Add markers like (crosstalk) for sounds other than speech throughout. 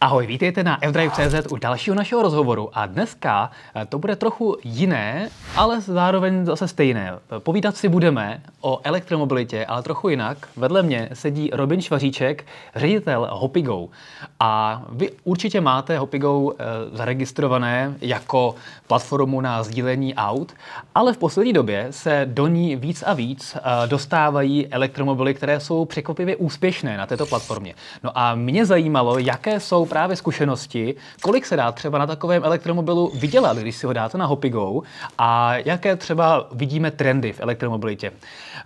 Ahoj, vítejte na fdrive.cz u dalšího našeho rozhovoru a dneska eh, to bude trochu jiné, ale zároveň zase stejné. Eh, povídat si budeme o elektromobilitě, ale trochu jinak. Vedle mě sedí Robin Švaříček, ředitel Hopigo. A vy určitě máte Hopigo eh, zaregistrované jako platformu na sdílení aut, ale v poslední době se do ní víc a víc dostávají elektromobily, které jsou překvapivě úspěšné na této platformě. No a mě zajímalo, jaké jsou právě zkušenosti, kolik se dá třeba na takovém elektromobilu vydělat, když si ho dáte na Hopigo a jaké třeba vidíme trendy v elektromobilitě.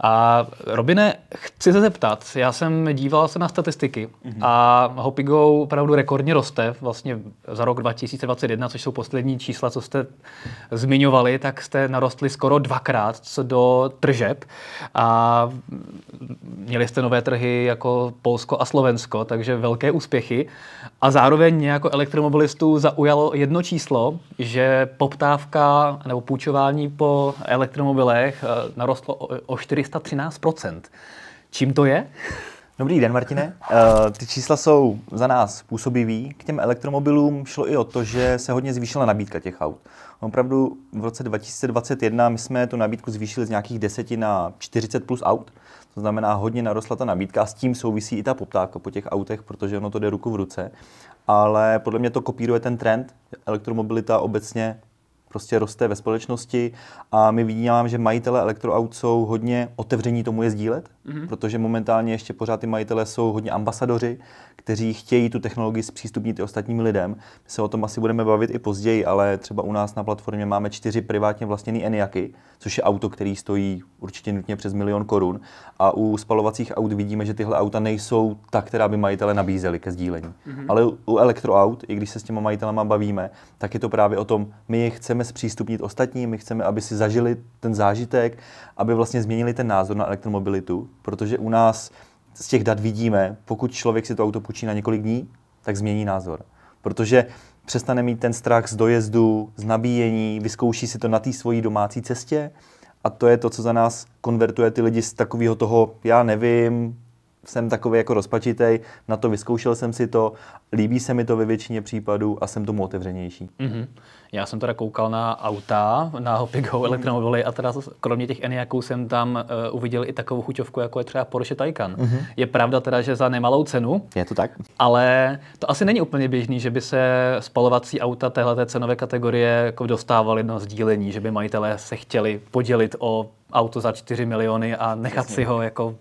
A Robine, chci se zeptat, já jsem díval se na statistiky mhm. a Hopigo opravdu rekordně roste, vlastně za rok 2021, což jsou poslední čísla, co jste zmiňovali, tak jste narostli skoro dvakrát co do tržeb a měli jste nové trhy jako Polsko a Slovensko, takže velké úspěchy. A a zároveň jako elektromobilistů zaujalo jedno číslo, že poptávka nebo půjčování po elektromobilech eh, narostlo o 413 Čím to je? Dobrý den, Martine. Eh, ty čísla jsou za nás působivý. K těm elektromobilům šlo i o to, že se hodně zvýšila nabídka těch aut. Opravdu v roce 2021 my jsme tu nabídku zvýšili z nějakých 10 na 40 plus aut. To znamená, hodně narostla ta nabídka s tím souvisí i ta poptávka po těch autech, protože ono to jde ruku v ruce. Ale podle mě to kopíruje ten trend. Elektromobilita obecně prostě roste ve společnosti a my vidíme, že majitele elektroaut jsou hodně otevření tomu je sdílet, mm-hmm. protože momentálně ještě pořád ty majitele jsou hodně ambasadoři, kteří chtějí tu technologii zpřístupnit i ostatním lidem. My se o tom asi budeme bavit i později, ale třeba u nás na platformě máme čtyři privátně vlastněné Eniaky, což je auto, který stojí určitě nutně přes milion korun. A u spalovacích aut vidíme, že tyhle auta nejsou ta, která by majitele nabízeli ke sdílení. Mm-hmm. Ale u elektroaut, i když se s těma majitelama bavíme, tak je to právě o tom, my je chceme chceme zpřístupnit ostatním, my chceme, aby si zažili ten zážitek, aby vlastně změnili ten názor na elektromobilitu, protože u nás z těch dat vidíme, pokud člověk si to auto půjčí na několik dní, tak změní názor. Protože přestane mít ten strach z dojezdu, z nabíjení, vyzkouší si to na té svojí domácí cestě a to je to, co za nás konvertuje ty lidi z takového toho, já nevím, jsem takový jako rozpačitej, na to vyzkoušel jsem si to, líbí se mi to ve většině případů a jsem tomu otevřenější. Mm-hmm. Já jsem teda koukal na auta, na Hopigo hmm. elektromobily a teda kromě těch Eniaků jsem tam uh, uviděl i takovou chuťovku, jako je třeba Porsche Taycan. Mm-hmm. Je pravda teda, že za nemalou cenu. Je to tak. Ale to asi není úplně běžný, že by se spalovací auta téhleté cenové kategorie jako dostávaly na sdílení, že by majitelé se chtěli podělit o auto za 4 miliony a nechat Jasně. si ho jako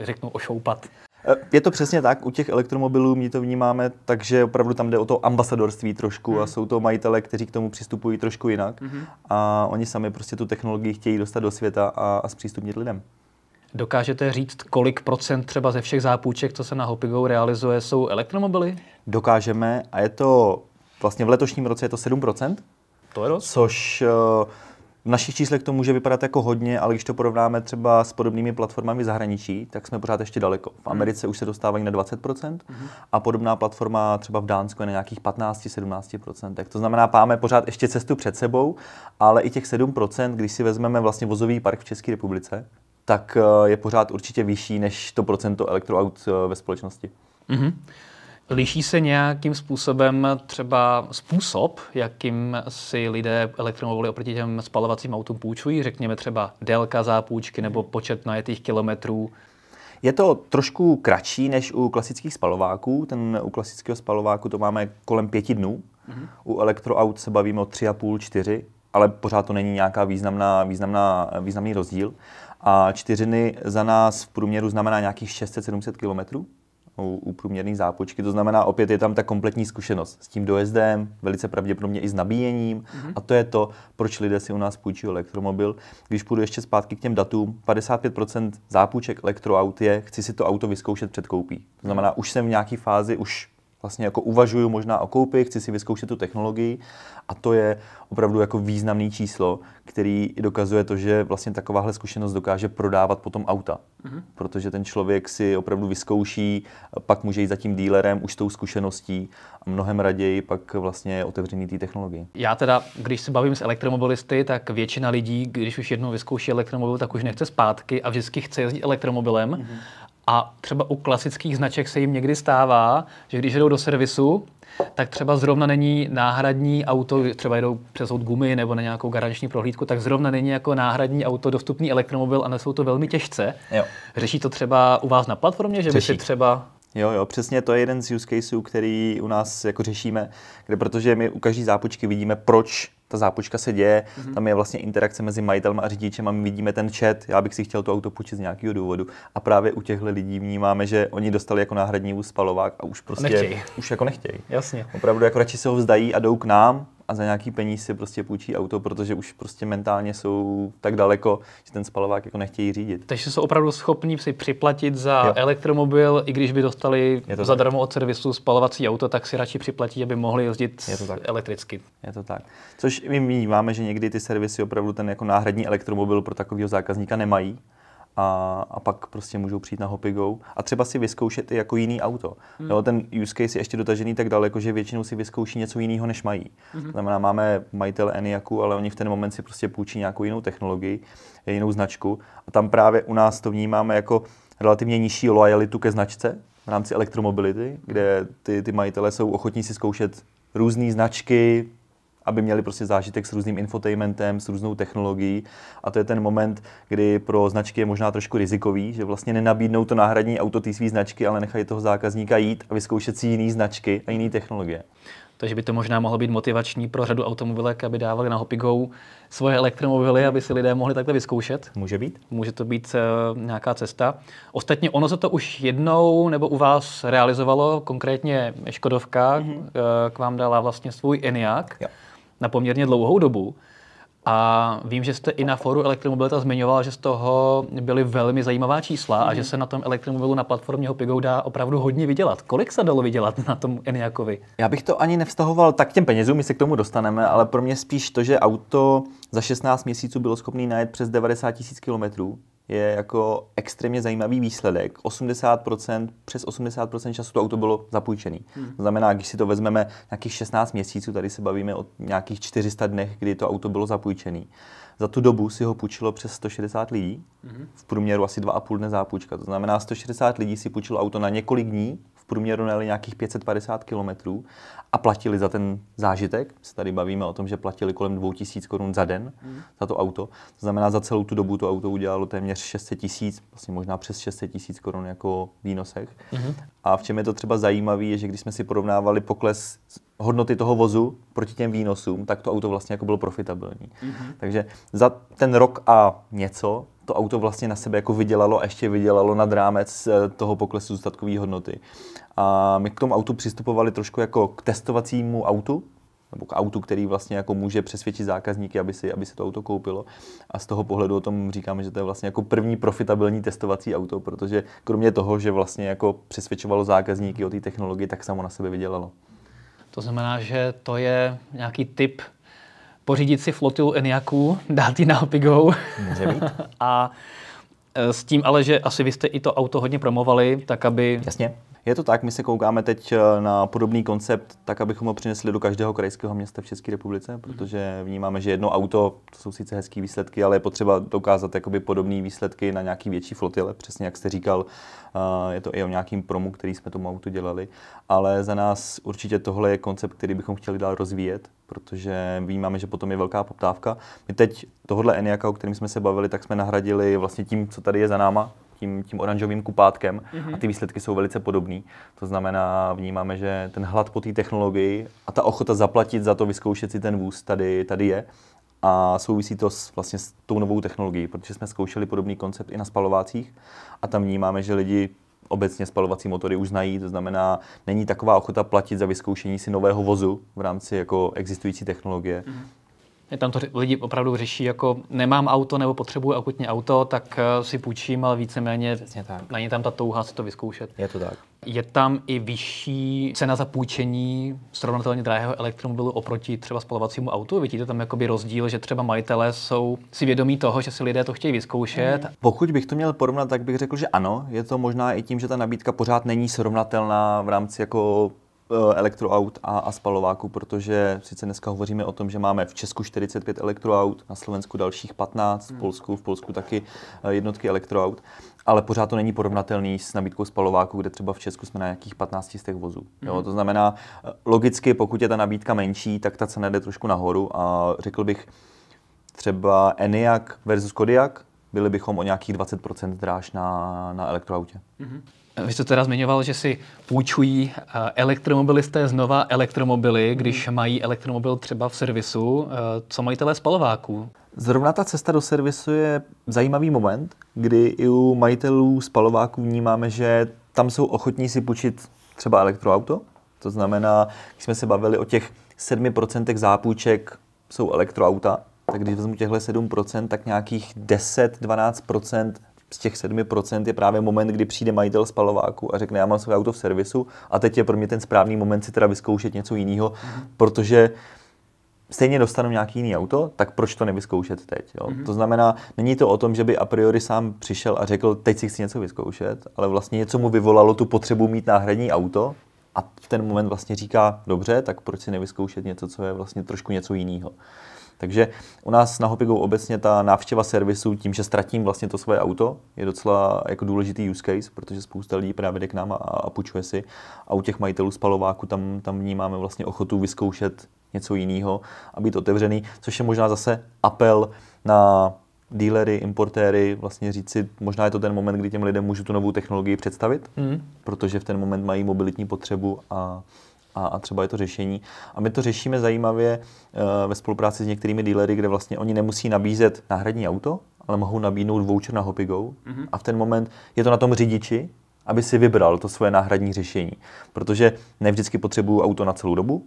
eh, řeknu ošoupat. Eh, je to přesně tak, u těch elektromobilů my to vnímáme, takže opravdu tam jde o to ambasadorství trošku hmm. a mhm. jsou to majitele, kteří k tomu přistupují trošku jinak hmm. a oni sami prostě tu technologii chtějí dostat do světa a, a zpřístupnit lidem. Dokážete říct, kolik procent třeba ze všech zápůjček, co se na Hopigo realizuje, jsou elektromobily? Dokážeme a je to vlastně v letošním roce je to 7%. To je dost. Což uh, v našich číslech to může vypadat jako hodně, ale když to porovnáme třeba s podobnými platformami v zahraničí, tak jsme pořád ještě daleko. V hmm. Americe už se dostávají na 20% hmm a podobná platforma třeba v Dánsku je na nějakých 15-17%. To znamená, máme pořád ještě cestu před sebou, ale i těch 7%, když si vezmeme vlastně vozový park v České republice, tak eh, je pořád určitě vyšší než to procento elektroaut eh, ve společnosti. hmm Liší se nějakým způsobem třeba způsob, jakým si lidé elektromobily oproti těm spalovacím autům půjčují? Řekněme třeba délka zápůjčky nebo počet najetých kilometrů? Je to trošku kratší než u klasických spalováků. Ten u klasického spalováku to máme kolem pěti dnů. Mm-hmm. U elektroaut se bavíme o tři a půl, čtyři, ale pořád to není nějaká významná, významná, významný rozdíl. A čtyřiny za nás v průměru znamená nějakých 600-700 kilometrů u, u průměrné zápočky. To znamená, opět je tam ta kompletní zkušenost s tím dojezdem, velice pravděpodobně i s nabíjením. Mm-hmm. A to je to, proč lidé si u nás půjčí elektromobil. Když půjdu ještě zpátky k těm datům, 55% zápůjček elektroaut je, chci si to auto vyzkoušet před koupí. To znamená, už jsem v nějaké fázi, už vlastně jako uvažuju možná o koupi, chci si vyzkoušet tu technologii a to je opravdu jako významný číslo, který dokazuje to, že vlastně takováhle zkušenost dokáže prodávat potom auta. Mm-hmm. Protože ten člověk si opravdu vyzkouší, pak může jít za tím dílerem už s tou zkušeností a mnohem raději pak vlastně je otevřený té technologii. Já teda, když se bavím s elektromobilisty, tak většina lidí, když už jednou vyzkouší elektromobil, tak už nechce zpátky a vždycky chce jezdit elektromobilem. Mm-hmm. A třeba u klasických značek se jim někdy stává, že když jdou do servisu, tak třeba zrovna není náhradní auto, třeba přes od gumy nebo na nějakou garanční prohlídku, tak zrovna není jako náhradní auto dostupný elektromobil a nesou to velmi těžce. Jo. Řeší to třeba u vás na platformě, že Řeší. by si třeba Jo, jo, přesně to je jeden z use caseů, který u nás jako řešíme, kde protože my u každé zápočky vidíme, proč ta zápočka se děje, mm-hmm. tam je vlastně interakce mezi majitelem a řidičem a my vidíme ten chat, já bych si chtěl to auto půjčit z nějakého důvodu a právě u těchto lidí vnímáme, že oni dostali jako náhradní vůz spalovák a už prostě, nechtějí. už jako nechtějí. Jasně. Opravdu jako radši se ho vzdají a jdou k nám, a za nějaký peníze si prostě půjčí auto, protože už prostě mentálně jsou tak daleko, že ten spalovák jako nechtějí řídit. Takže jsou opravdu schopní si připlatit za jo. elektromobil, i když by dostali zadarmo od servisu spalovací auto, tak si radši připlatí, aby mohli jezdit Je to tak. elektricky. Je to tak. Což my máme, že někdy ty servisy opravdu ten jako náhradní elektromobil pro takového zákazníka nemají a, a pak prostě můžou přijít na Hopigo a třeba si vyzkoušet i jako jiný auto. Mm. Jo, ten use case je ještě dotažený tak daleko, že většinou si vyzkouší něco jiného, než mají. Hmm. To znamená, máme majitel Eniaku, ale oni v ten moment si prostě půjčí nějakou jinou technologii, jinou značku a tam právě u nás to vnímáme jako relativně nižší lojalitu ke značce v rámci elektromobility, kde ty, ty majitele jsou ochotní si zkoušet různé značky, aby měli prostě zážitek s různým infotainmentem, s různou technologií. A to je ten moment, kdy pro značky je možná trošku rizikový, že vlastně nenabídnou to náhradní auto té své značky, ale nechají toho zákazníka jít a vyzkoušet si jiné značky a jiné technologie. Takže by to možná mohlo být motivační pro řadu automobilek, aby dávali na Hopigo svoje elektromobily, aby si lidé mohli takhle vyzkoušet. Může být. Může to být uh, nějaká cesta. Ostatně ono se to už jednou nebo u vás realizovalo, konkrétně Škodovka mm-hmm. Uh, k vám dala vlastně svůj Eniak. Jo. Ja na poměrně dlouhou dobu. A vím, že jste i na fóru elektromobilita zmiňoval, že z toho byly velmi zajímavá čísla mm. a že mhm. se na tom elektromobilu na platformě Hopigo dá opravdu hodně vydělat. Kolik se dalo vydělat na tom Eniakovi? Já bych to ani nevztahoval tak těm penězům, my se k tomu dostaneme, ale pro mě spíš to, že auto za 16 měsíců bylo schopné najet přes 90 tisíc kilometrů, je jako extrémně zajímavý výsledek. 80%, přes 80% času to auto bylo zapůjčené. Hmm. To znamená, když si to vezmeme nějakých 16 měsíců, tady se bavíme o nějakých 400 dnech, kdy to auto bylo zapůjčené, za tu dobu si ho půjčilo přes 160 lidí, mm-hmm. v průměru asi 2,5 dne zápůjčka. To znamená, 160 lidí si půjčilo auto na několik dní, v průměru na nějakých 550 kilometrů a platili za ten zážitek. Se tady bavíme o tom, že platili kolem 2000 korun za den mm-hmm. za to auto. To znamená, za celou tu dobu to auto udělalo téměř 600 tisíc, vlastně možná přes 600 tisíc korun jako výnosek. Mm-hmm. A v čem je to třeba zajímavé, je, že když jsme si porovnávali pokles hodnoty toho vozu proti těm výnosům, tak to auto vlastně jako bylo profitabilní. Mm-hmm. Takže za ten rok a něco to auto vlastně na sebe jako vydělalo a ještě vydělalo nad rámec eh, toho poklesu zůstatkové hodnoty. A my k tomu autu přistupovali trošku jako k testovacímu autu, nebo k autu, který vlastně jako může přesvědčit zákazníky, aby si, aby si to auto koupilo. A z toho pohledu o tom říkáme, že to je vlastně jako první profitabilní testovací auto, protože kromě toho, že vlastně jako přesvědčovalo zákazníky o té technologii, tak samo na sebe vydělalo. To znamená, že to je nějaký typ pořídit si flotilu Eniaků, dát ji na Apigo. Může být. (laughs) a e, s tím ale, že asi vy jste i to auto hodně promovali, tak aby Jasně. Je to tak, my se koukáme teď eh, na podobný koncept, tak abychom ho přinesli do každého krajského města v České republice, mhm. protože vnímáme, že jedno auto, to jsou sice hezké výsledky, ale je potřeba dokázat jakoby podobné výsledky na nějaký větší flotile, přesně jak jste říkal, eh, je to i o nějakým promu, který jsme tomu autu dělali, ale za nás určitě tohle je koncept, který bychom chtěli dál rozvíjet, protože vnímáme, že potom je velká poptávka. My teď tohle Eniaka, o kterém jsme se bavili, tak jsme nahradili vlastně tím, co tady je za náma, tím, tím oranžovým kupátkem mm-hmm. a mhm. ty výsledky jsou velice podobné. To znamená, vnímáme, že ten hlad po té technologii a ta ochota zaplatit za to, vyzkoušet si ten vůz tady, tady je. A souvisí to s, vlastně s tou novou technologií, protože jsme zkoušeli podobný koncept i na spalovacích a tam vnímáme, že lidi obecně spalovací motory už znají, to znamená, není taková ochota platit za vyzkoušení si nového vozu v rámci jako existující technologie. Mm-hmm tam to lidi opravdu řeší jako nemám auto nebo potřebuji akutně auto, tak eh, si půjčím, ale víceméně ně tam ta touha si to vyzkoušet. Je to tak. Je tam i vyšší cena za půjčení srovnatelně drahého elektromobilu oproti třeba spalovacímu autu? Vidíte tam jakoby rozdíl, že třeba majitelé jsou si vědomí toho, že si lidé to chtějí vyzkoušet? Mm. Pokud bych to měl porovnat, tak bych řekl, že ano. Je to možná i tím, že ta nabídka pořád není srovnatelná v rámci jako Eh, elektroaut a, a spalováku, protože sice dneska hovoříme o tom, že máme v Česku 45 elektroaut, na Slovensku dalších 15, v hmm. Polsku, v Polsku taky eh, jednotky elektroaut, ale pořád to není porovnatelný s nabídkou spalováku, kde třeba v Česku jsme na nějakých 15 z těch vozů. Mm-hmm. Jo, hmm. to znamená, eh, logicky, pokud je ta nabídka menší, tak ta cena jde trošku nahoru a řekl bych, třeba Eniak versus Kodiak, byli bychom o nějakých 20% dráž na, na elektroautě. Mm-hmm. Vy jste teda zmiňoval, že si půjčují eh, elektromobilisté znova elektromobily, když mhm. mají elektromobil třeba v servisu. Eh, co majitelé spalováků? Zrovna ta cesta do servisu je zajímavý moment, kdy i u majitelů spalováků vnímáme, že tam jsou ochotní si půjčit třeba elektroauto. To znamená, když jsme se bavili o těch 7% zápůjček jsou elektroauta, tak když vezmu těchto 7%, tak nějakých 10-12% z těch 7% je právě moment, kdy přijde majitel spalováku a řekne, já mám své auto v servisu a teď je pro mě ten správný moment si teda vyzkoušet něco jiného, mm-hmm. protože stejně dostanu nějaký jiný auto, tak proč to nevyzkoušet teď? Jo? Mm-hmm. To znamená, není to o tom, že by a priori sám přišel a řekl, teď si chci něco vyzkoušet, ale vlastně něco mu vyvolalo tu potřebu mít náhradní auto a v ten moment vlastně říká, dobře, tak proč si nevyzkoušet něco, co je vlastně trošku něco jiného. Takže u nás na Hopigo obecně ta návštěva servisu tím, že ztratím vlastně to svoje auto, je docela jako důležitý use case, protože spousta lidí právě jde k nám a, a půjčuje si. A u těch majitelů spalováku tam, tam vnímáme vlastně ochotu vyzkoušet něco jiného a být otevřený, což je možná zase apel na dílery, importéry, vlastně říci, možná je to ten moment, kdy těm lidem můžu tu novou technologii představit, mm. protože v ten moment mají mobilitní potřebu a a, a třeba je to řešení. A my to řešíme zajímavě eh, ve spolupráci s některými dealery, kde vlastně oni nemusí nabízet náhradní auto, ale mohou nabídnout voucher na Hopigo mm-hmm. a v ten moment je to na tom řidiči, aby si vybral to svoje náhradní řešení. Protože ne vždycky potřebuju auto na celou dobu,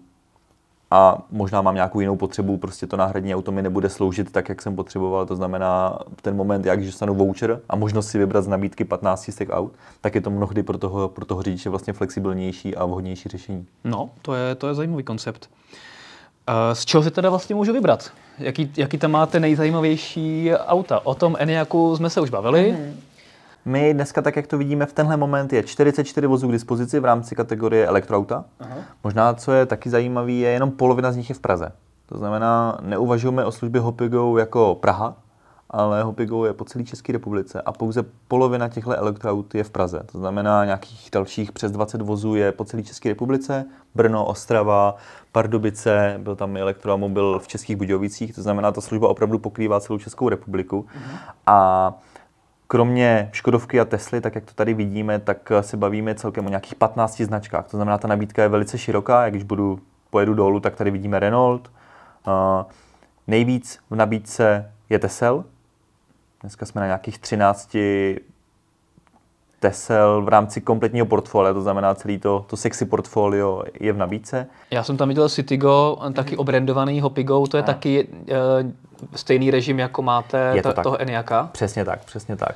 a možná mám nějakou jinou potřebu, prostě to náhradní auto mi nebude sloužit tak, jak jsem potřeboval, to znamená v ten moment, jak že stanu voucher a možnost si vybrat z nabídky 15 z těch aut, tak je to mnohdy pro toho, pro toho řidiče vlastně flexibilnější a vhodnější řešení. No, to je, to je zajímavý koncept. Eh, z čeho si teda vlastně můžu vybrat? Jaký, jaký tam máte nejzajímavější auta? O tom Eniaku jsme se už bavili. Mm-hmm. My dneska, tak jak to vidíme v tenhle moment, je 44 vozů k dispozici v rámci kategorie elektroauta. Aha. Možná, co je taky zajímavé, je jenom polovina z nich je v Praze. To znamená, neuvažujeme o službě Hopigo jako Praha, ale Hopigo je po celé České republice a pouze polovina těchto elektroaut je v Praze. To znamená, nějakých dalších přes 20 vozů je po celé České republice, Brno, Ostrava, Pardubice, byl tam i elektromobil v Českých Budějovicích, to znamená, ta služba opravdu pokrývá celou Českou republiku. mm A Kromě Škodovky a Tesly, tak jak to tady vidíme, tak eh, se bavíme celkem o nějakých 15 značkách. To znamená, ta nabídka je velice široká. Jak když budu, pojedu dolů, tak tady vidíme Renault. Eh, nejvíc v nabídce je Tesel. Dneska jsme na nějakých 13 Tesel v rámci kompletního portfolia, to znamená celý to, to sexy portfolio je v nabídce. Já jsem tam viděl Citigo, taky mhm. obrendovaný Hopigo, to je a. taky e, stejný režim, jako máte je to ta, toho Eniaka. Přesně tak, přesně tak.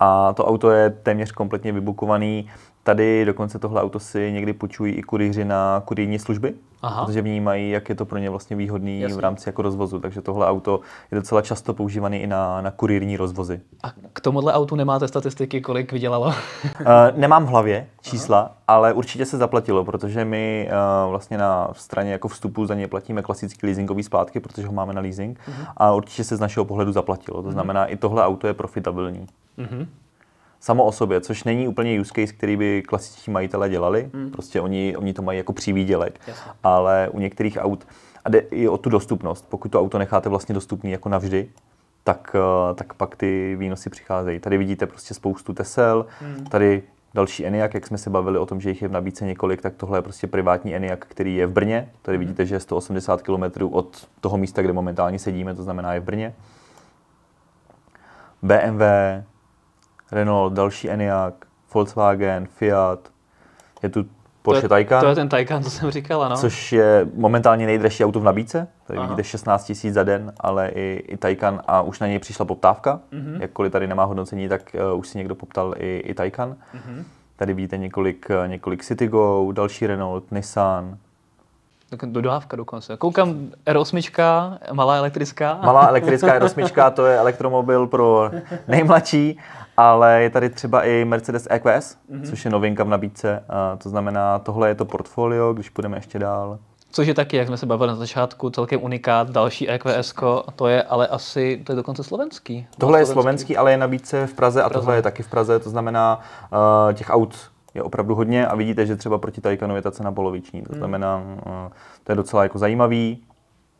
A to auto je téměř kompletně vybukovaný. Tady dokonce tohle auto si někdy půjčují i kurýři na kurýrní služby, Aha. protože vnímají, jak je to pro ně vlastně výhodný Jasně. v rámci jako rozvozu. Takže tohle auto je docela často používané i na, na kurýrní rozvozy. A k tomuhle autu nemáte statistiky, kolik vydělalo? uh, (laughs) nemám v hlavě čísla, Aha. ale určitě se zaplatilo, protože my uh, vlastně na straně jako vstupu za ně platíme klasický leasingový splátky, protože ho máme na leasing uh-huh. a určitě se z našeho pohledu zaplatilo. To mhm. znamená, uh-huh. i tohle auto je profitabilní. Uh-huh samo o sobě, což není úplně use case, který by klasičtí majitele dělali. Mm. Prostě oni, oni to mají jako přivýdělek. Jasně. Ale u některých aut, a jde i o tu dostupnost. Pokud to auto necháte vlastně dostupný jako navždy, tak, eh, tak pak ty výnosy přicházejí. Tady vidíte prostě spoustu Tesel, mm. tady další Eniak, jak jsme se bavili o tom, že jich je v nabídce několik, tak tohle je prostě privátní Eniak, který je v Brně. Tady hmm. vidíte, že je 180 km od toho místa, kde momentálně sedíme, to znamená je v Brně. BMW, Renault, další Enyaq, Volkswagen, Fiat, je tu Porsche to je, Taycan. To je ten Taycan, co jsem říkal, ano. Což je momentálně nejdražší auto v nabídce, tady Aha. vidíte 16 000 za den, ale i, i Taycan a už na něj přišla poptávka. Mm-hmm. Jakkoliv tady nemá hodnocení, tak uh, už si někdo poptal i, i Taycan. Mm-hmm. Tady vidíte několik, eh, několik Citigo, další Renault, Nissan, Dodávka dokonce. Koukám, R8, malá elektrická. Malá elektrická R8, to je elektromobil pro (laughs) nejmladší ale je tady třeba i Mercedes EQS, mm-hmm. což je novinka v nabídce. A to znamená, tohle je to portfolio, když půjdeme ještě dál. Což je taky, jak jsme se bavili na začátku, celkem unikát, další EQS, to je ale asi, to je dokonce slovenský. Tohle je slovenský, ale je nabídce v Praze, a Praze a tohle je taky v Praze, to znamená uh, těch aut je opravdu hodně a vidíte, že třeba proti Taycanu je ta cena poloviční, to hmm. znamená, uh, to je docela jako zajímavý,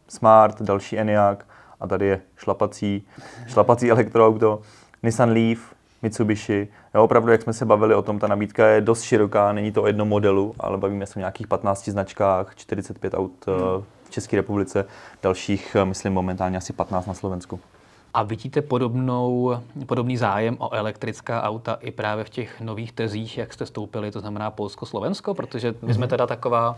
Smart, další Enyaq a tady je šlapací, šlapací elektroauto, Nissan Leaf, Mitsubishi. Jo, opravdu, jak jsme se bavili o tom, ta nabídka je dost široká, není to o jednom modelu, ale bavíme se o nějakých 15 značkách, 45 aut hmm. v České republice, dalších, eh, myslím, momentálně asi 15 na Slovensku. A vidíte podobnou, podobný zájem o elektrická auta i právě v těch nových tezích, jak jste stoupili, to znamená Polsko-Slovensko, protože my jsme mhm. teda taková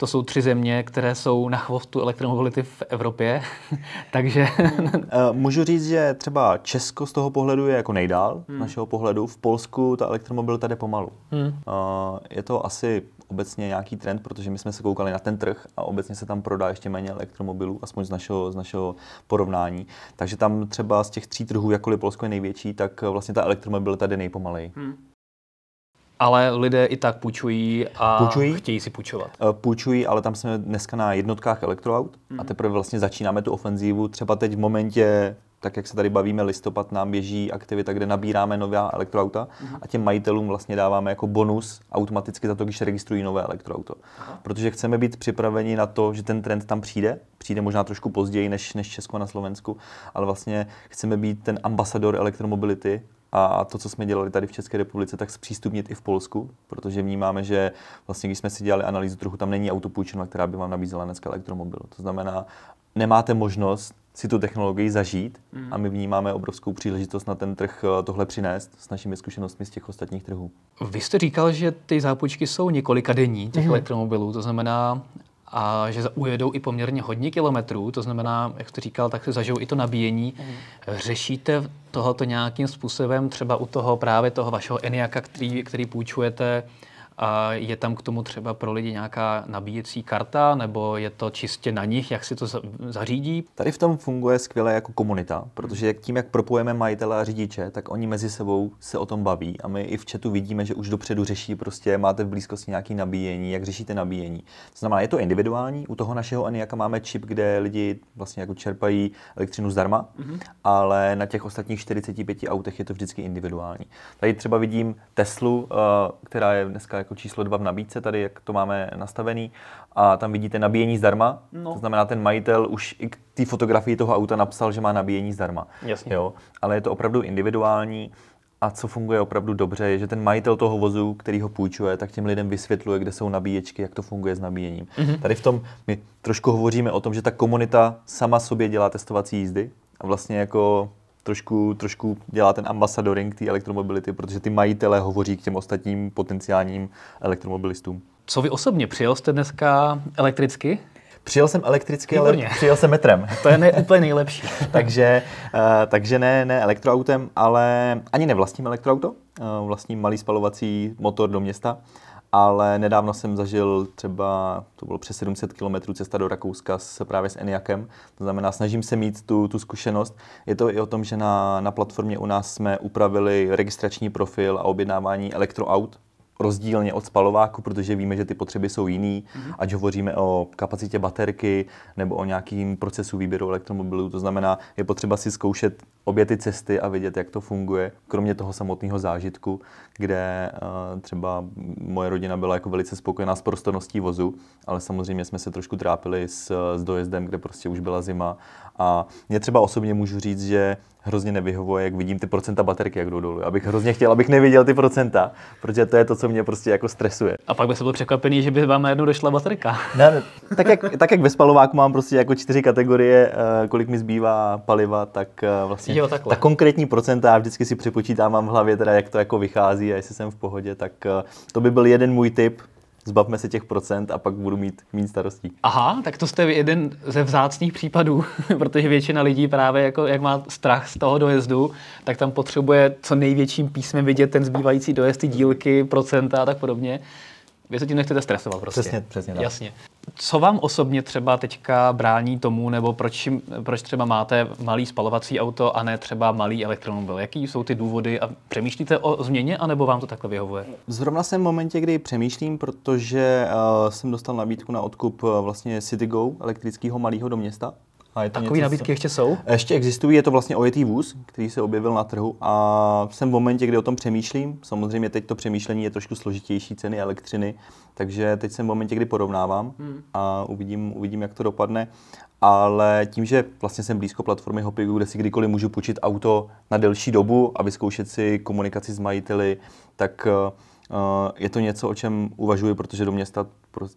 to jsou tři země, které jsou na chvostu elektromobility v Evropě, (laughs) takže... (laughs) Eh, můžu říct, že třeba Česko z toho pohledu je jako nejdál, hmm. našeho pohledu. V Polsku ta elektromobil tady pomalu. Hmm. Eh, je to asi obecně nějaký trend, protože my jsme se koukali na ten trh a obecně se tam prodá ještě méně elektromobilů, aspoň z našeho, z našeho porovnání. Takže tam třeba z těch tří trhů, jakkoliv Polsko je největší, tak vlastně ta elektromobil tady nejpomalej. Hmm. Ale lidé i tak půjčují a půjčují? chtějí si půjčovat. Eh, půjčují, ale tam jsme dneska na jednotkách elektroaut mm. a mhm. teprve vlastně začínáme tu ofenzívu. Třeba teď v momentě, tak jak se tady bavíme, listopad nám běží aktivita, kde nabíráme nová elektroauta mm. a těm majitelům vlastně dáváme jako bonus automaticky za to, když registrují nové elektroauto. Aha. Protože chceme být připraveni na to, že ten trend tam přijde. Přijde možná trošku později než, než Česko na Slovensku, ale vlastně chceme být ten ambasador elektromobility a to, co jsme dělali tady v České republice, tak zpřístupnit i v Polsku, protože vnímáme, že vlastně, když jsme si dělali analýzu trochu tam není autopůjčena, která by vám nabízela dneska elektromobil. To znamená, nemáte možnost si tu technologii zažít mm. a my vnímáme obrovskou příležitost na ten trh eh, tohle přinést s našimi zkušenostmi z těch ostatních trhů. Vy jste říkal, že ty zápočky jsou několika denní těch mm. elektromobilů, to znamená, a že ujedou i poměrně hodně kilometrů, to znamená, jak jste říkal, tak si zažijou i to nabíjení. Mm. Řešíte tohoto nějakým způsobem třeba u toho právě toho vašeho Eniaka, který, který půjčujete, a je tam k tomu třeba pro lidi nějaká nabíjecí karta, nebo je to čistě na nich, jak si to zařídí? Tady v tom funguje skvěle jako komunita, protože jak tím, jak propojeme majitele a řidiče, tak oni mezi sebou se o tom baví a my i v chatu vidíme, že už dopředu řeší prostě, máte v blízkosti nějaký nabíjení, jak řešíte nabíjení. To znamená, je to individuální, u toho našeho Aniaka máme čip, kde lidi vlastně jako čerpají elektřinu zdarma, mm-hmm. ale na těch ostatních 45 autech je to vždycky individuální. Tady třeba vidím Teslu, eh, která je dneska jako číslo dva v nabídce, tady jak to máme nastavený. A tam vidíte nabíjení zdarma, no. to znamená ten majitel už i k té fotografii toho auta napsal, že má nabíjení zdarma. Jasně. Jo? Ale je to opravdu individuální a co funguje opravdu dobře, je, že ten majitel toho vozu, který ho půjčuje, tak těm lidem vysvětluje, kde jsou nabíječky, jak to funguje s nabíjením. Mm-hmm. Tady v tom my trošku hovoříme o tom, že ta komunita sama sobě dělá testovací jízdy a vlastně jako trošku, trošku dělá ten ambasadoring té elektromobility, protože ty majitele hovoří k těm ostatním potenciálním elektromobilistům. Co vy osobně? Přijel jste dneska elektricky? Přijel jsem elektricky, ale přijel jsem metrem. (laughs) To je ne, úplně nejlepší. (laughs) takže uh, takže ne, ne elektroautem, ale ani nevlastním elektroauto. Uh, vlastním malý spalovací motor do města. Uh, ale nedávno jsem zažil třeba, to bylo přes 700 km cesta do Rakouska s, právě s Eniakem, to znamená snažím se mít tu, tu zkušenost. Je to i o tom, že na, na platformě u nás jsme upravili registrační profil a objednávání elektroaut, rozdílně od spalováku, protože víme, že ty potřeby jsou jiný, mm-hmm. ať hovoříme o kapacitě baterky nebo o nějakým procesu výběru elektromobilů. To znamená, je potřeba si zkoušet obě ty cesty a vidět, jak to funguje, kromě toho samotného zážitku, kde eh, třeba moje rodina byla jako velice spokojená s prostorností vozu, ale samozřejmě jsme se trošku trápili s, s dojezdem, kde prostě už byla zima a mě třeba osobně můžu říct, že hrozně nevyhovuje, jak vidím ty procenta baterky, jak jdou dolů. Abych hrozně chtěl, abych neviděl ty procenta, protože to je to, co mě prostě jako stresuje. A pak by se byl překvapený, že by vám najednou došla baterka. Ne, tak, jak, tak jak ve spalováku mám prostě jako čtyři kategorie, eh, kolik mi zbývá paliva, tak eh, vlastně jo, ta konkrétní procenta já vždycky si připočítám v hlavě, teda jak to jako vychází a jestli jsem v pohodě, tak eh, to by byl jeden můj tip, zbavme se těch procent a pak budu mít méně starostí. Aha, tak to jste jeden ze vzácných případů, (laughs) protože většina lidí právě, jako, jak má strach z toho dojezdu, tak tam potřebuje co největším písmem vidět ten zbývající dojezd, ty dílky, procenta a tak podobně. Vy se tím nechcete stresovat prostě. Přesně, přesně tak. Jasně. Co vám osobně třeba teďka brání tomu, nebo proč, proč třeba máte malý spalovací auto a ne třeba malý elektromobil? Jaký jsou ty důvody a přemýšlíte o změně, anebo vám to takhle vyhovuje? Zrovna jsem v momentě, kdy přemýšlím, protože uh, jsem dostal nabídku na odkup uh, vlastně CityGo, elektrického malého do města. A je to Takový něco, nabídky co... ještě jsou? Ještě existují, je to vlastně ojetý vůz, který se objevil na trhu a jsem v momentě, kdy o tom přemýšlím. Samozřejmě teď to přemýšlení je trošku složitější, ceny elektřiny, takže teď jsem v momentě, kdy porovnávám hmm. a uvidím, uvidím, jak to dopadne. Ale tím, že vlastně jsem blízko platformy Hopigu, kde si kdykoliv můžu půjčit auto na delší dobu a vyzkoušet si komunikaci s majiteli, tak eh, eh, je to něco, o čem uvažuji, protože do města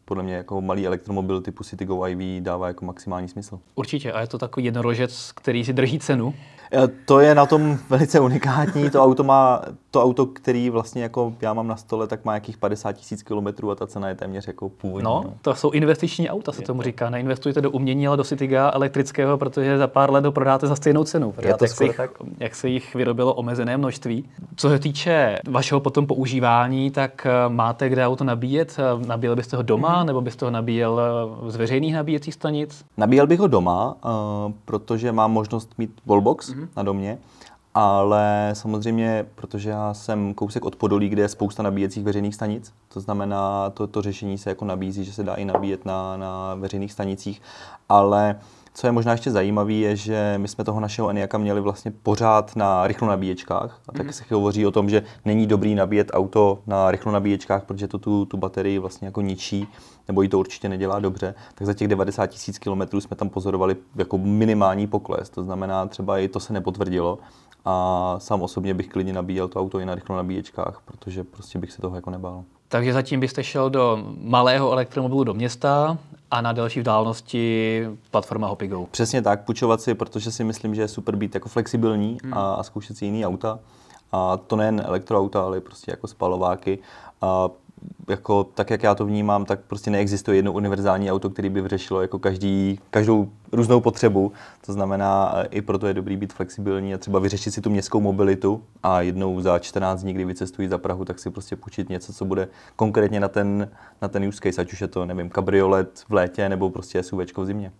podle mě jako malý elektromobil typu CityGo IV dává jako maximální smysl. Určitě a je to takový jednorožec, který si drží cenu. Eh, to je na tom velice unikátní. To auto má, to auto, který vlastně jako já mám na stole, tak má jakých 50 tisíc kilometrů a ta cena je téměř jako původní. No, no, to jsou investiční auta, se je tomu to. říká. Neinvestujte do umění, ale do Citiga elektrického, protože za pár let ho prodáte za stejnou cenu. Je to jak, se jich, tak? jak se jich vyrobilo omezené množství. Co se týče vašeho potom používání, tak eh, máte kde auto nabíjet? Eh, nabíjel byste ho doma, mm-hmm. nebo byste ho nabíjel z veřejných nabíjecích stanic? Nabíjel bych ho doma, uh, protože mám možnost mít wallbox, mm-hmm mm-hmm. na domě. Ale samozřejmě, protože já jsem kousek od Podolí, kde je spousta nabíjecích veřejných stanic, to znamená, to, to řešení se jako nabízí, že se dá i nabíjet na, na veřejných stanicích, ale uh, co je možná ještě zajímavé, je, že my jsme toho našeho Eniaka měli vlastně pořád na rychlo nabíječkách. A tak mm-hmm. se hovoří o tom, že není dobrý nabíjet auto na rychlo nabíječkách, protože to tu, tu baterii vlastně jako ničí, nebo ji to určitě nedělá dobře. Tak za těch 90 tisíc kilometrů jsme tam pozorovali jako minimální pokles. To znamená, třeba i to se nepotvrdilo. A sám osobně bych klidně nabíjel to auto i na rychlo nabíječkách, protože prostě bych se toho jako nebál. Takže zatím byste šel do malého elektromobilu do města a na delší vzdálenosti platforma Hopigo. Přesně tak, půjčovat si, protože si myslím, že je super být jako flexibilní hmm. a, a zkoušet si jiný auta. A to nejen elektroauta, ale prostě jako spalováky. A jako, tak jak já to vnímám, tak prostě neexistuje jedno univerzální auto, který by vyřešilo jako každý, každou různou potřebu. To znamená, i proto je dobrý být flexibilní a třeba vyřešit si tu městskou mobilitu a jednou za 14 dní, kdy vycestují za Prahu, tak si prostě počít něco, co bude konkrétně na ten, na ten use case, ať už je to, nevím, kabriolet v létě nebo prostě SUV v zimě.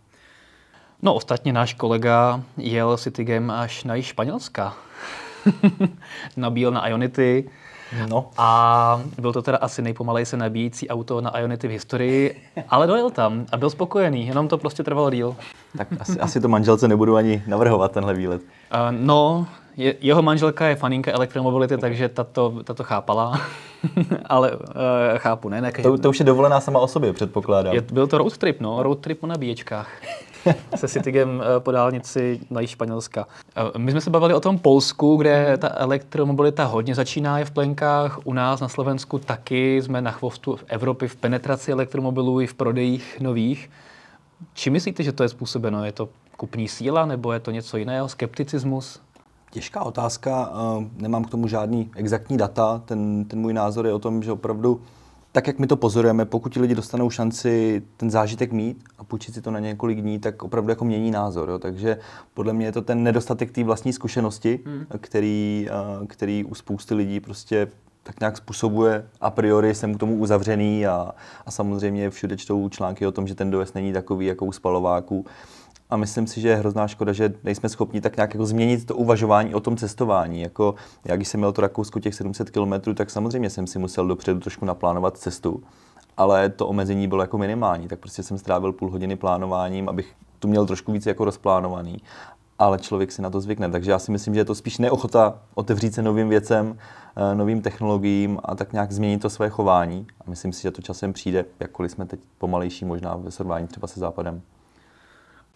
No ostatně náš kolega jel Citygem až na Španělska. (laughs) Nabíl na Ionity, No. A byl to teda asi nejpomalej se nabíjící auto na Ionity v historii, ale dojel tam a byl spokojený, jenom to prostě trvalo díl. Tak asi, asi to manželce nebudu ani navrhovat, tenhle výlet. Uh, no, je, jeho manželka je faninka elektromobility, takže tato, tato chápala. (laughs) ale uh, chápu, ne? ne to, to už je dovolená sama o sobě, předpokládám. Je, byl to road trip, no, road trip na nabíječkách se Citygem eh, po dálnici na Španělska. Eh, my jsme se bavili o tom Polsku, kde ta elektromobilita hodně začíná, je v plenkách. U nás na Slovensku taky jsme na chvostu v Evropy v penetraci elektromobilů i v prodejích nových. Či myslíte, že to je způsobeno? Je to kupní síla nebo je to něco jiného? Skepticismus? Těžká otázka, eh, nemám k tomu žádný exaktní data. Ten, ten můj názor je o tom, že opravdu tak, jak my to pozorujeme, pokud ti lidi dostanou šanci ten zážitek mít a půjčit si to na několik dní, tak opravdu jako mění názor. Jo. Takže podle mě je to ten nedostatek té vlastní zkušenosti, hmm. který, eh, který u spousty lidí prostě tak nějak způsobuje a priori jsem k tomu uzavřený a, a samozřejmě všude čtou články o tom, že ten dojezd není takový jako u spalováků a myslím si, že je hrozná škoda, že nejsme schopni tak nějak jako změnit to uvažování o tom cestování. Jako, já když jsem měl to Rakousko těch 700 km, tak samozřejmě jsem si musel dopředu trošku naplánovat cestu, ale to omezení bylo jako minimální, tak prostě jsem strávil půl hodiny plánováním, abych tu měl trošku víc jako rozplánovaný, ale člověk si na to zvykne. Takže já si myslím, že je to spíš neochota otevřít se novým věcem, eh, novým technologiím a tak nějak změnit to své chování. A myslím si, že to časem přijde, jakkoliv jsme teď pomalejší možná ve srovnání třeba se západem.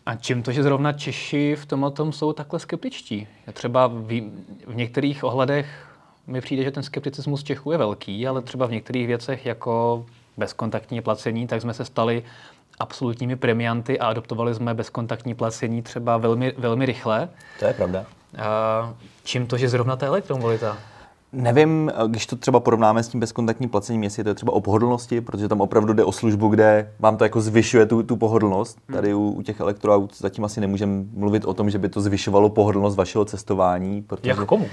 A čím to, že zrovna Češi v tomhle tom jsou takhle skeptičtí? Třeba v, v některých ohledech mi přijde, že ten skepticismus Čechů je velký, ale třeba v některých věcech jako bezkontaktní placení, tak jsme se stali absolutními premianty a adoptovali jsme bezkontaktní placení třeba velmi, velmi rychle. To je pravda. A čím to, že zrovna ta elektromobilita? Nevím, když to třeba porovnáme s tím bezkontaktním placením, jestli to je třeba o pohodlnosti, protože tam opravdu jde o službu, kde vám to jako zvyšuje tu, tu pohodlnost. Hmm. Tady u, u těch elektroaut zatím asi nemůžeme mluvit o tom, že by to zvyšovalo pohodlnost vašeho cestování. Protože... Jak komu?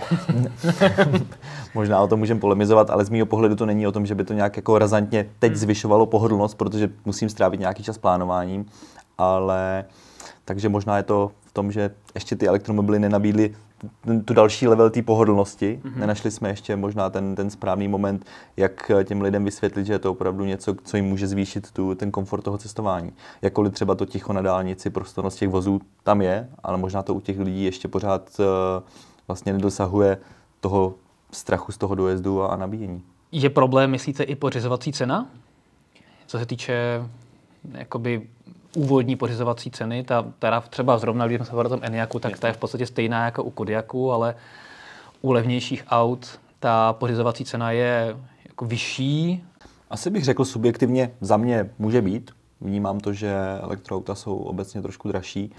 (laughs) možná o tom můžeme polemizovat, ale z mého pohledu to není o tom, že by to nějak jako razantně teď hmm. zvyšovalo pohodlnost, protože musím strávit nějaký čas plánováním, ale uh, takže možná je to v tom, že ještě ty elektromobily nenabídly tu další level té pohodlnosti. Mm-hmm. Nenašli jsme ještě možná ten, ten správný moment, jak eh, těm lidem vysvětlit, že je to opravdu něco, co jim může zvýšit tu, ten komfort toho cestování. Jakkoliv třeba to ticho na dálnici, prostornost těch vozů tam je, ale možná to u těch lidí ještě pořád uh, vlastně nedosahuje toho strachu z toho dojezdu a, a nabíjení. Je problém, myslíte, i pořizovací cena? Co se týče jakoby úvodní pořizovací ceny, ta, která třeba zrovna, když jsme se o tom Eniaku, tak ta je v podstatě stejná jako u Kodiaku, ale u levnějších aut ta pořizovací cena je jako vyšší. Asi bych řekl subjektivně, za mě může být. Vnímám to, že elektroauta jsou obecně trošku dražší.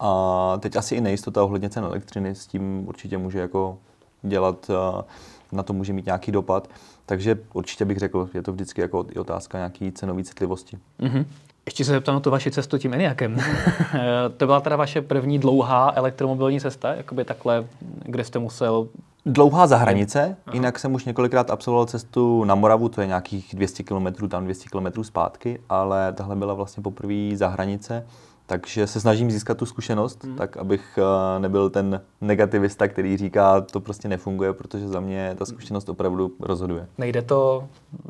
A teď asi i nejistota ohledně cen elektřiny s tím určitě může jako dělat, eh, na to může mít nějaký dopad. Takže určitě bych řekl, je to vždycky jako i otázka nějaký cenové citlivosti. Mm-hmm. Ještě se zeptám na tu vaši cestu tím Eniakem. (laughs) to byla teda vaše první dlouhá elektromobilní cesta, jakoby takhle, kde jste musel... Dlouhá za hranice, Aha. jinak jsem už několikrát absolvoval cestu na Moravu, to je nějakých 200 km tam, 200 km zpátky, ale tahle byla vlastně poprvé za hranice takže se snažím získat tu zkušenost, mm. tak abych eh, nebyl ten negativista, který říká, to prostě nefunguje, protože za mě ta zkušenost opravdu rozhoduje. Nejde to,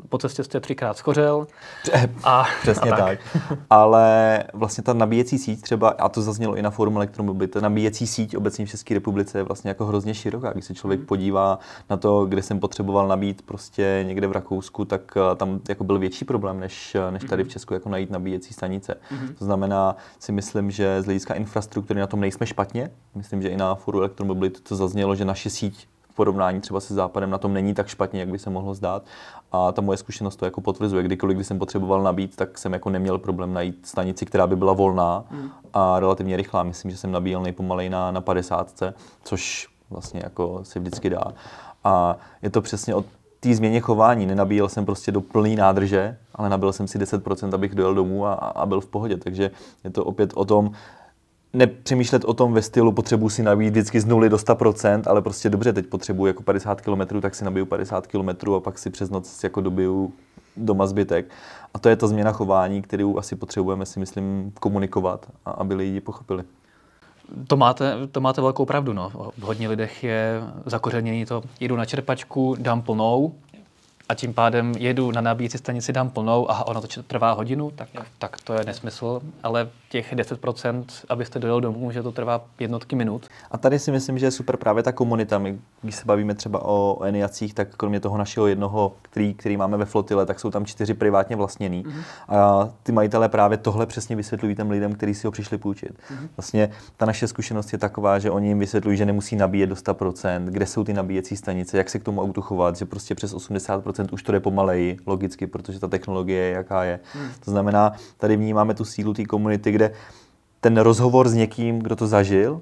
po cestě jste třikrát schořel. (laughs) A, Přesně a tak. tak. Ale vlastně ta nabíjecí síť třeba, a to zaznělo i na forum elektromobily, ta nabíjecí síť obecně v České republice je vlastně jako hrozně široká. Když se člověk mm. podívá na to, kde jsem potřeboval nabít prostě někde v Rakousku, tak eh, tam jako byl větší problém, než, eh, než tady v mhm. Česku jako najít nabíjecí stanice. Mm. To znamená, si myslím, že z hlediska infrastruktury na tom nejsme špatně. Myslím, že i na foru elektromobility to zaznělo, že naše síť v porovnání třeba se západem na tom není tak špatně, jak by se mohlo zdát. A ta moje zkušenost to jako potvrzuje. Kdykoliv, když jsem potřeboval nabít, tak jsem jako neměl problém najít stanici, která by byla volná mm. a relativně rychlá. Myslím, že jsem nabíjel nejpomalej na, na 50, což vlastně jako se vždycky dá. A je to přesně o té změně chování. Nenabíjel jsem prostě do plné nádrže, ale nabil jsem si 10%, abych dojel domů a, a byl v pohodě. Takže je to opět o tom, nepřemýšlet o tom ve stylu, potřebuji si nabít vždycky z 0 do 100%, ale prostě dobře, teď potřebuji jako 50 km, tak si nabiju 50 km a pak si přes noc jako dobiju doma zbytek. A to je ta změna chování, kterou asi potřebujeme si myslím komunikovat, a aby lidi pochopili. To máte, to máte velkou pravdu. No. V hodně lidech je zakořenění to, jedu na čerpačku, dám plnou a tím pádem jedu na nabíjecí stanici, dám plnou a ono to trvá hodinu, tak, tak to je nesmysl, ale těch 10%, abyste dojel domů, že to trvá jednotky minut. A tady si myslím, že je super právě ta komunita. My, když se bavíme třeba o, o Eniacích, tak kromě toho našeho jednoho, který, který máme ve flotile, tak jsou tam čtyři privátně vlastněný. Mm-hmm. A ty majitelé právě tohle přesně vysvětlují těm lidem, kteří si ho přišli půjčit. Mm-hmm. Vlastně ta naše zkušenost je taková, že oni jim vysvětlují, že nemusí nabíjet do 100%, kde jsou ty nabíjecí stanice, jak se k tomu autu chovat, že prostě přes 80% už to jde pomaleji, logicky, protože ta technologie je jaká je. Mm. To znamená, tady vnímáme tu sílu té komunity, kde ten rozhovor s někým, kdo to zažil,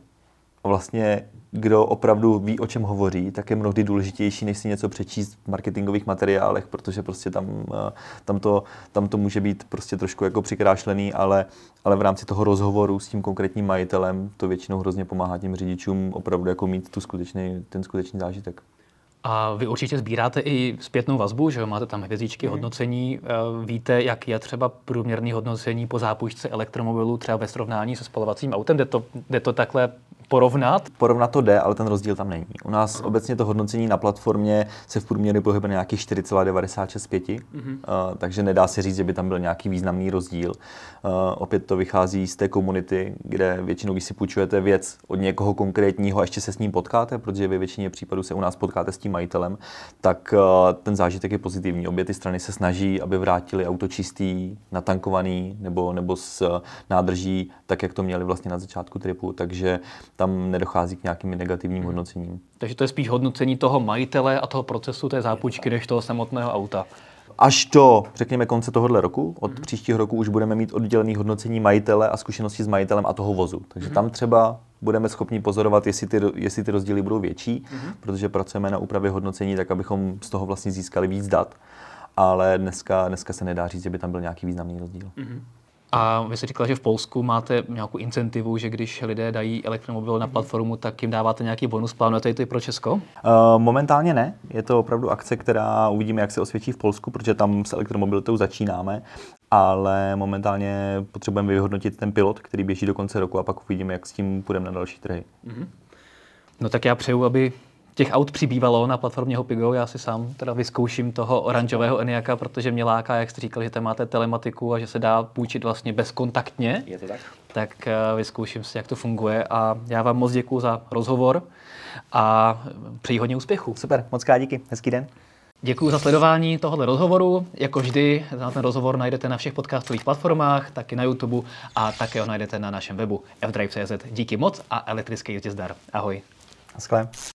vlastně kdo opravdu ví, o čem hovoří, tak je mnohdy důležitější, než si něco přečíst v marketingových materiálech, protože prostě tam, eh, tam, to, tam to může být prostě trošku jako přikrášlený, ale, ale v rámci toho rozhovoru s tím konkrétním majitelem to většinou hrozně pomáhá těm řidičům opravdu jako mít tu skutečný, ten skutečný zážitek. A vy určitě sbíráte i zpětnou vazbu, že jo? máte tam hvězdičky, mm. hodnocení. Eh, víte, jak je třeba průměrný hodnocení po zápůjčce elektromobilu třeba ve srovnání se spalovacím autem? Jde to, jde to takhle porovnat? Porovnat to jde, ale ten rozdíl tam není. U nás uh-huh. obecně to hodnocení na platformě se v průměru pohybuje nějakých 4,96 5, uh-huh. uh, takže nedá se říct, že by tam byl nějaký významný rozdíl. Uh, opět to vychází z té komunity, kde většinou, když si půjčujete věc od někoho konkrétního a ještě se s ním potkáte, protože ve většině případů se u nás potkáte s tím majitelem, tak uh, ten zážitek je pozitivní. Obě ty strany se snaží, aby vrátili auto čistý, natankovaný nebo, nebo s nádrží, tak jak to měli vlastně na začátku tripu. Takže tam nedochází k nějakým negativním hmm. hodnocením. Takže to je spíš hodnocení toho majitele a toho procesu té zápůjčky, než toho samotného auta. Až do, řekněme, konce tohohle roku, od mm-hmm. příštího roku už budeme mít oddělený hodnocení majitele a zkušenosti s majitelem a toho vozu. Takže mm-hmm. tam hmm. třeba budeme schopni pozorovat, jestli ty, jestli ty rozdíly budou větší, mm-hmm. protože pracujeme na úpravě hodnocení tak, abychom z toho vlastně získali víc dat. Ale dneska, dneska se nedá říct, že by tam byl nějaký významný rozdíl. Mm-hmm. A vy jste říkala, že v Polsku máte nějakou incentivu, že když lidé dají elektromobil na platformu, tak jim dáváte nějaký bonus. Plánujete to i pro Česko? Uh, momentálně ne. Je to opravdu akce, která uvidíme, jak se osvědčí v Polsku, protože tam s elektromobilitou začínáme ale momentálně potřebujeme vyhodnotit ten pilot, který běží do konce roku a pak uvidíme, jak s tím půjdeme na další trhy. Uh-huh. No tak já přeju, aby těch aut přibývalo na platformě Hopigo. Já si sám teda vyzkouším toho oranžového Eniaka, protože mě láká, jak jste říkal, že tam máte telematiku a že se dá půjčit vlastně bezkontaktně. Je to tak? Tak eh, vyzkouším si, jak to funguje a já vám moc děkuji za rozhovor a přeji hodně úspěchu. Super, moc krát díky, hezký den. Děkuji za sledování tohoto rozhovoru. Jako vždy, ten rozhovor najdete na všech podcastových platformách, taky na YouTube a také ho najdete na našem webu fdrive.cz. Díky moc a elektrické jízdě zdar. Ahoj. Naschle.